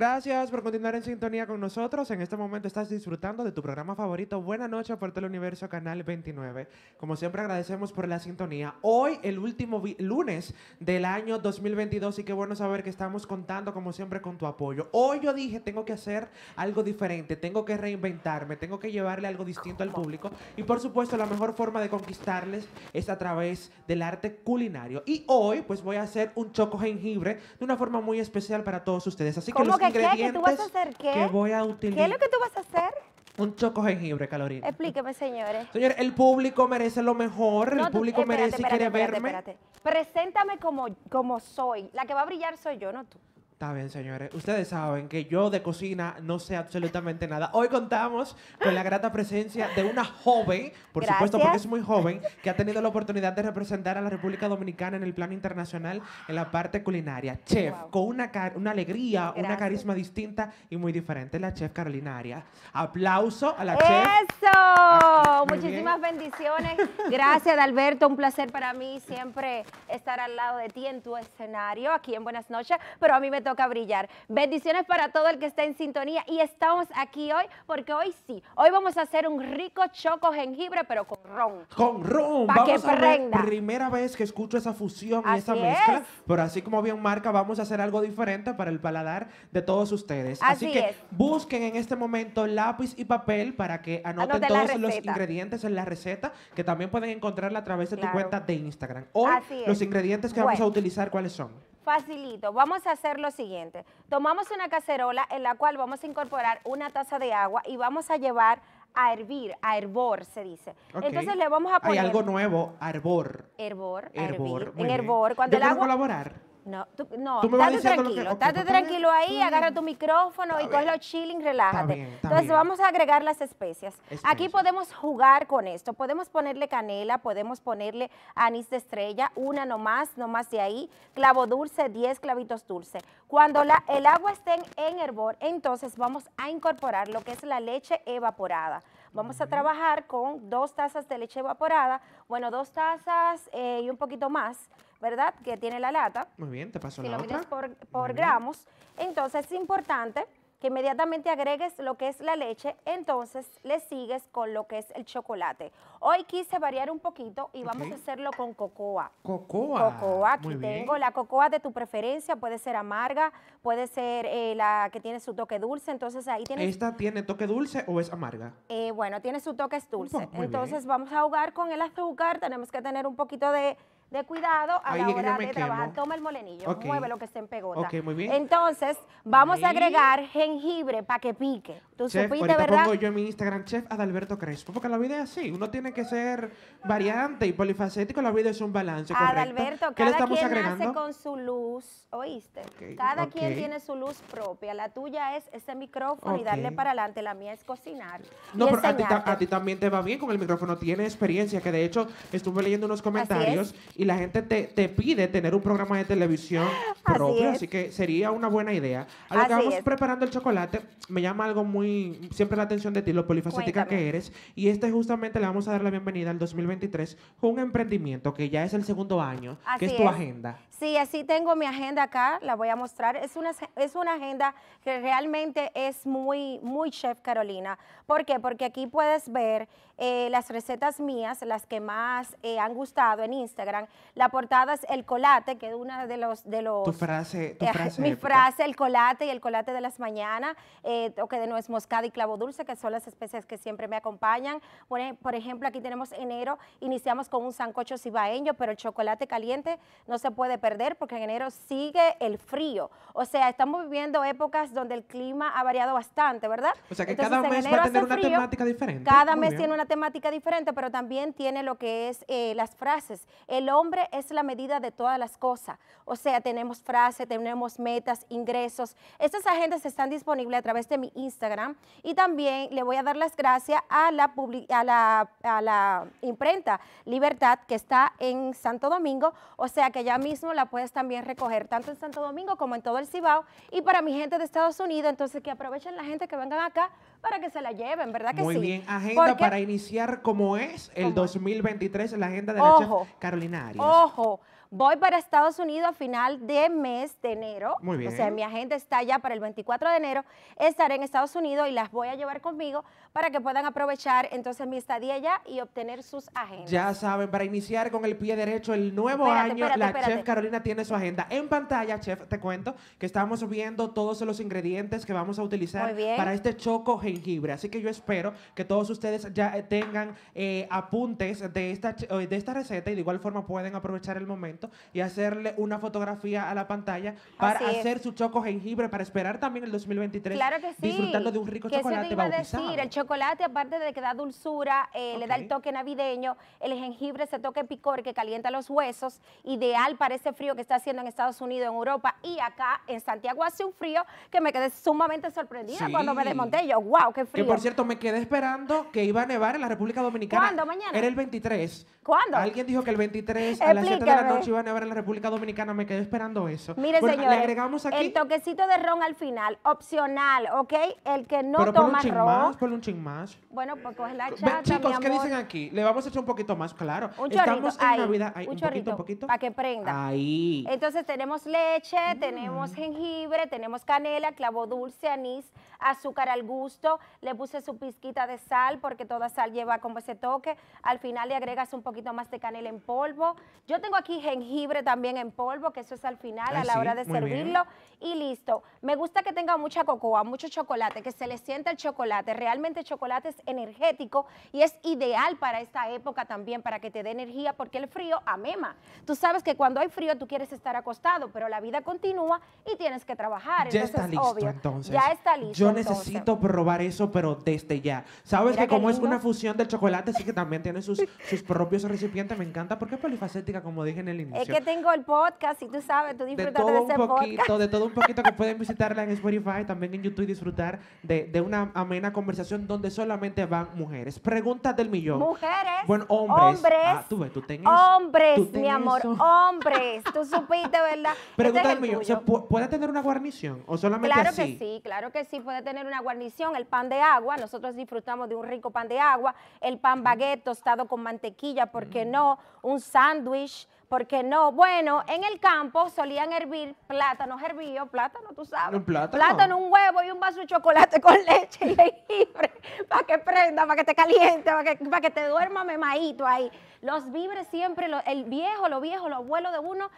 Gracias por continuar en sintonía con nosotros. En este momento estás disfrutando de tu programa favorito, Buenas noches del Universo Canal 29. Como siempre agradecemos por la sintonía. Hoy, el último lunes del año 2022 y qué bueno saber que estamos contando como siempre con tu apoyo. Hoy yo dije, tengo que hacer algo diferente, tengo que reinventarme, tengo que llevarle algo distinto al público y por supuesto la mejor forma de conquistarles es a través del arte culinario. Y hoy pues voy a hacer un choco jengibre de una forma muy especial para todos ustedes. Así que los ingredientes ¿Qué? que voy a utilizar. ¿Qué es lo que tú vas a hacer? Un choco jengibre, Carolina. Explíqueme, señores. Señores, el público merece lo mejor. el público merece y quiere verme. Espérate, Preséntame como, como soy. La que va a brillar soy yo, no tú. Está bien, señores. Ustedes saben que yo de cocina no sé absolutamente nada. Hoy contamos con la grata presencia de una joven, por supuesto porque es muy joven, que ha tenido la oportunidad de representar a la República Dominicana en el plano internacional en la parte culinaria. Chef, con una, una alegría, una carisma distinta y muy diferente. La chef Carolina Aplauso a la ¡Eso! chef. ¡Eso! Ah, bendiciones. Gracias, Alberto. Un placer para mí siempre estar al lado de ti en tu escenario, aquí en Buenas noches, pero a mí me toca brillar. Bendiciones para todo el que está en sintonía y estamos aquí hoy porque hoy sí, hoy vamos a hacer un rico choco jengibre, pero con ron. Con ron. Para que prenda. Primera vez que escucho esa fusión esa mezcla, pero así como bien marca, vamos a hacer algo diferente para el paladar de todos ustedes. Así, que busquen en este momento lápiz y papel para que anoten, anoten todos los ingredientes en la receta que también pueden encontrarla a través de tu cuenta de Instagram. Hoy, los ingredientes que vamos a utilizar, ¿cuáles son? Facilito, vamos a hacer lo siguiente. Tomamos una cacerola en la cual vamos a incorporar una taza de agua y vamos a llevar a hervir, a hervor se dice. Entonces le vamos a poner... Hay algo nuevo, hervor. Hervor, hervor. En hervor. Cuando Yo el agua... colaborar. No, no, tranquilo, pues, tranquilo ahí, agarra tu micrófono y los chilling, relájate. Entonces vamos a agregar las especias. Aquí podemos jugar con esto, podemos ponerle canela, podemos ponerle anís de estrella, una nomás, nomás de ahí, clavo dulce, 10 clavitos dulce. Cuando el agua esté en hervor, entonces vamos a incorporar lo que es la leche evaporada. Vamos a trabajar con dos tazas de leche evaporada, bueno, dos tazas eh, y un poquito más, ¿verdad? Que tiene la lata. Muy bien, te paso la lata. Si lo mides por, gramos. Entonces es importante que inmediatamente agregues lo que es la leche, entonces le sigues con lo que es el chocolate. Hoy quise variar un poquito y vamos a hacerlo con cocoa. Cocoa. Cocoa, aquí tengo la cocoa de tu preferencia, puede ser amarga, puede ser eh, la que tiene su toque dulce, entonces ahí tienes... ¿Esta tiene toque dulce o es amarga? Eh, bueno, tiene su toque dulce. entonces vamos a ahogar con el azúcar, tenemos que tener un poquito de de cuidado a la hora de trabajar. Toma el molenillo, mueve lo que esté en pegota. muy bien. Entonces, vamos a agregar jengibre para que pique. Tú chef, supiste, ¿verdad? pongo yo en mi Instagram, chef Adalberto Crespo, porque la vida es así. Uno tiene que ser variante y polifacético. La vida es un balance, correcto. Adalberto, cada quien hace con su luz, ¿oíste? cada quien tiene su luz propia. La tuya es ese micrófono y darle para adelante. La mía es cocinar No, pero a ti, a ti también te va bien con el micrófono. Tienes experiencia, que de hecho estuve leyendo unos comentarios y la gente te, pide tener un programa de televisión propio, así, que sería una buena idea. ahora que vamos preparando el chocolate, me llama algo muy, siempre la atención de ti, lo polifacética que eres, y este justamente le vamos a dar la bienvenida al 2023 con un emprendimiento que ya es el segundo año, que es tu agenda. Sí, así tengo mi agenda acá, la voy a mostrar. Es una, es una agenda que realmente es muy, muy chef Carolina. ¿Por qué? Porque aquí puedes ver eh, las recetas mías, las que más eh, han gustado en Instagram, la portada es el colate, que es una de los... De los tu eh, frase, mi frase, el colate y el colate de las mañanas, eh, o que de nuez moscada y clavo dulce, que son las especies que siempre me acompañan. Por, ejemplo, aquí tenemos enero, iniciamos con un sancocho cibaeño, pero el chocolate caliente no se puede perder porque en enero sigue el frío. O sea, estamos viviendo épocas donde el clima ha variado bastante, ¿verdad? O sea, que cada mes va a tener una temática diferente. Cada mes tiene una temática diferente, pero también tiene lo que es eh, las frases. El hombre es la medida de todas las cosas. O sea, tenemos frase, tenemos metas, ingresos. Estas agendas están disponibles a través de mi Instagram y también le voy a dar las gracias a la, a a la imprenta Libertad que está en Santo Domingo. O sea que ya mismo la puedes también recoger tanto en Santo Domingo como en todo el Cibao. Y para mi gente de Estados Unidos, entonces que aprovechen la gente que vengan acá para que se la lleven, ¿verdad que sí? Muy bien, agenda para iniciar como es el 2023, la agenda de la ojo, Carolina Arias. Ojo, Voy para Estados Unidos a final de mes de enero. Muy bien. O sea, mi agenda está ya para el 24 de enero. Estaré en Estados Unidos y las voy a llevar conmigo para que puedan aprovechar entonces mi estadía ya y obtener sus agendas. Ya saben, para iniciar con el pie derecho el nuevo año, la chef Carolina tiene su agenda. En pantalla, chef, te cuento que estamos viendo todos los ingredientes que vamos a utilizar para este choco jengibre. Así que yo espero que todos ustedes ya eh, tengan eh, apuntes de esta, eh, de esta receta y de igual forma pueden aprovechar el momento y hacerle una fotografía a la pantalla para hacer su choco jengibre, para esperar también el 2023. Disfrutando de un rico chocolate iba decir, el chocolate, aparte de que da dulzura, eh, le da el toque navideño, el jengibre se toque picor que calienta los huesos, ideal para ese frío que está haciendo en Estados Unidos, en Europa y acá en Santiago hace un frío que me quedé sumamente sorprendida cuando me desmonté. Yo, wow, qué frío. Que por cierto, me quedé esperando que iba a nevar en la República Dominicana. ¿Cuándo? Mañana. Era el 23. ¿Cuándo? Alguien dijo que el 23 a las 7 de la noche iban a ver en la República Dominicana, me quedé esperando eso. Mire, señor, le agregamos aquí... el toquecito de ron al final, opcional, ¿ok? El que no toma ron. un ching más. Bueno, pues la chata, Chicos, ¿qué dicen aquí? Le vamos a echar un poquito más, claro. Un Estamos chorrito, en ahí, un, chorrito, poquito, un poquito. Para que prenda. Ahí. Entonces tenemos leche, mm. tenemos jengibre, tenemos canela, clavo dulce, anís, azúcar al gusto. Le puse su pizquita de sal porque toda sal lleva como ese toque. Al final le agregas un poquito más de canela en polvo. Yo tengo aquí jengibre jengibre también en polvo, que eso es al final a la hora de servirlo. Y listo. Me gusta que tenga mucha cocoa, mucho chocolate, que se le sienta el chocolate. Realmente el chocolate es energético y es ideal para esta época también, para que te dé energía, porque el frío amema. Tú sabes que cuando hay frío tú quieres estar acostado, pero la vida continúa y tienes que trabajar. Ya está listo, entonces. Ya está listo. Yo necesito probar eso, pero desde ya. Sabes que como es una fusión del chocolate, sí que también tiene sus, sus propios recipientes. Me encanta porque es polifacética, como dije en el es que tengo el podcast y tú sabes, tú disfrutas de, podcast de ese un poquito, De todo un poquito que pueden visitarla en Spotify, también en YouTube y disfrutar de, una amena conversación donde solamente van mujeres. Preguntas del millón. Mujeres. Bueno, hombres. Hombres. Ah, hombres, mi amor. Hombres. Tú supiste, ¿verdad? Este preguntas del millón. ¿Puede tener una guarnición o solamente Claro que sí, claro que sí. Puede tener una guarnición. El pan de agua. Nosotros disfrutamos de un rico pan de agua. El pan baguette tostado con mantequilla, ¿por qué mm. no? Un sándwich porque no? Bueno, en el campo solían hervir plátanos hervidos, plátano, tú sabes. plátano. un huevo y un vaso de chocolate con leche y para que prenda, para que te caliente, para que, para que te duerma memadito ahí. Los vibres siempre, el viejo, los viejos, los abuelos de uno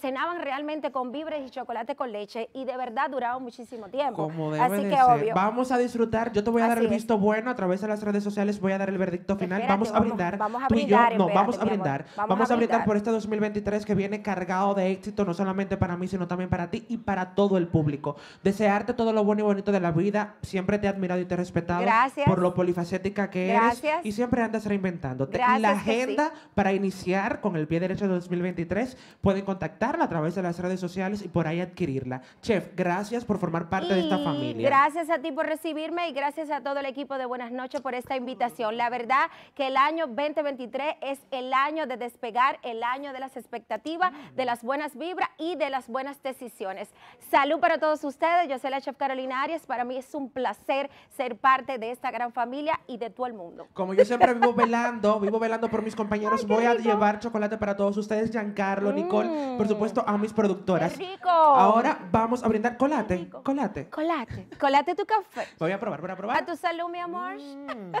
cenaban realmente con vibres y chocolate con leche y de verdad duraba muchísimo tiempo. Así que obvio. Vamos a disfrutar. Yo te voy a dar el visto bueno a través de las redes sociales. Voy a dar el verdicto final. vamos, a brindar. Vamos a brindar. Tú no, vamos a brindar. Vamos, a brindar por estos. dos 2023 que viene cargado de éxito, no solamente para mí, sino también para ti y para todo el público. Desearte todo lo bueno y bonito de la vida. Siempre te he admirado y te he respetado Gracias. por lo polifacética que Gracias. eres. Y siempre andas reinventando la agenda para iniciar con el pie derecho de 2023 pueden contactarla a través de las redes sociales y por ahí adquirirla. Chef, gracias por formar parte de esta familia. Gracias a ti por recibirme y gracias a todo el equipo de Buenas noches por esta invitación. La verdad que el año 2023 es el año de despegar, el año de de las expectativas, mm. de las buenas vibras y de las buenas decisiones. Salud para todos ustedes. Yo soy la chef Carolina Arias. Para mí es un placer ser parte de esta gran familia y de todo el mundo. Como yo siempre vivo velando, vivo velando por mis compañeros, voy a llevar chocolate para todos ustedes, Giancarlo, Nicole, por supuesto a mis productoras. Qué rico. Ahora vamos a brindar colate, colate. Colate, colate tu café. Voy a probar, voy a probar. A tu salud, mi amor. Mm.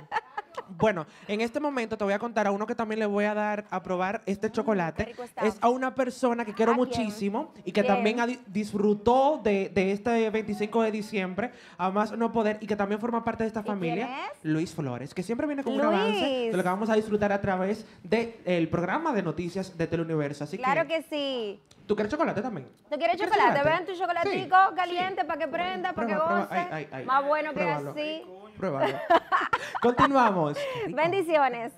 Bueno, en este momento te voy a contar a uno que también le voy a dar a probar este mm, chocolate. es a una persona que quiero ah, muchísimo y que también disfrutó de, este 25 de diciembre, a más no poder, y que también forma parte de esta familia, Luis Flores, que siempre viene con un avance de lo que vamos a disfrutar a través del programa de noticias de Teleuniverso. Así claro que, sí. ¿Tú quieres chocolate también? ¿Tú quieres, chocolate? Ven tu chocolatico caliente para que prenda, para que Más bueno que así. Continuamos. Bendiciones.